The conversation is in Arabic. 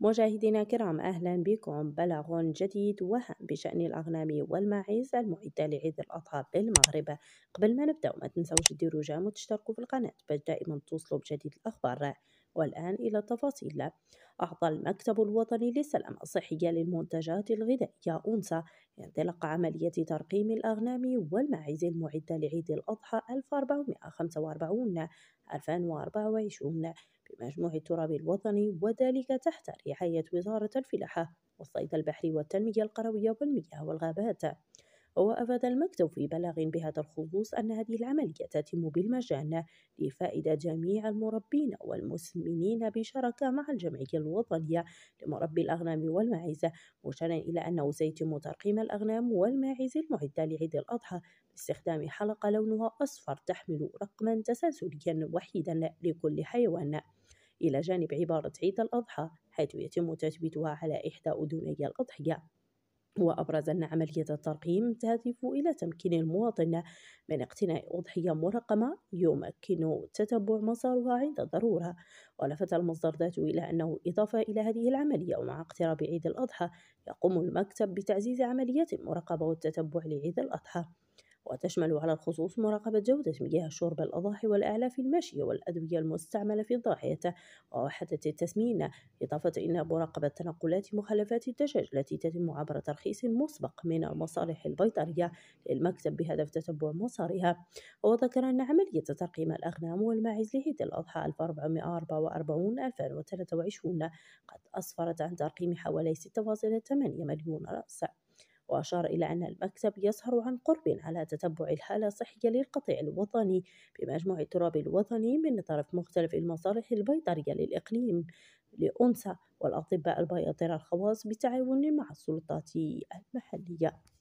مشاهدينا الكرام اهلا بكم بلغ جديد وهم بشان الاغنام والماعز المعده لعيد الاضحى بالمغرب قبل ما نبدا ما تنساوش ديروا جيم وتشتركوا في القناه باش دائما توصلوا بجديد الاخبار والآن إلى التفاصيل أعطى المكتب الوطني للسلامة الصحية للمنتجات الغذائية أنسة انطلاق عملية ترقيم الأغنام والماعز المعدة لعيد الأضحى 1445 2024 بمجموع التراب الوطني وذلك تحت رعاية وزارة الفلاحة والصيد البحري والتنمية القروية والمياه والغابات وأفاد المكتب في بلاغ بهذا الخصوص أن هذه العملية تتم بالمجان لفائدة جميع المربين والمسمنين بشراكة مع الجمعية الوطنية لمربي الأغنام والماعز مشيرا إلى أنه سيتم ترقيم الأغنام والماعز المعدة لعيد الأضحى باستخدام حلقة لونها أصفر تحمل رقما تسلسليا وحيدا لكل حيوان إلى جانب عبارة عيد الأضحى حيث يتم تثبيتها على إحدى أذني الأضحية وأبرز أن عملية الترقيم تهدف إلى تمكين المواطن من اقتناء أضحية مرقمة يمكن تتبع مسارها عند الضرورة ولفت المصدر ذاته إلى أنه إضافة إلى هذه العملية ومع اقتراب عيد الأضحى يقوم المكتب بتعزيز عمليات المراقبة والتتبع لعيد الأضحى وتشمل على الخصوص مراقبة جودة مياه شرب الأضاحي والأعلاف الماشية والأدوية المستعملة في الضاحية ووحدة التسمين إضافة إلى مراقبة تنقلات مخلفات الدجاج التي تتم عبر ترخيص مسبق من المصالح البيطرية للمكتب بهدف تتبع مسارها وذكر أن عملية ترقيم الأغنام والماعز لعيد الأضحى 1444 2023 قد أسفرت عن ترقيم حوالي 6.8 مليون رأس وأشار إلى أن المكتب يسهر عن قرب على تتبع الحالة الصحية للقطيع الوطني بمجموع التراب الوطني من طرف مختلف المصالح البيطرية للإقليم لأنسة والأطباء البيطرة الخواص بتعاون مع السلطات المحلية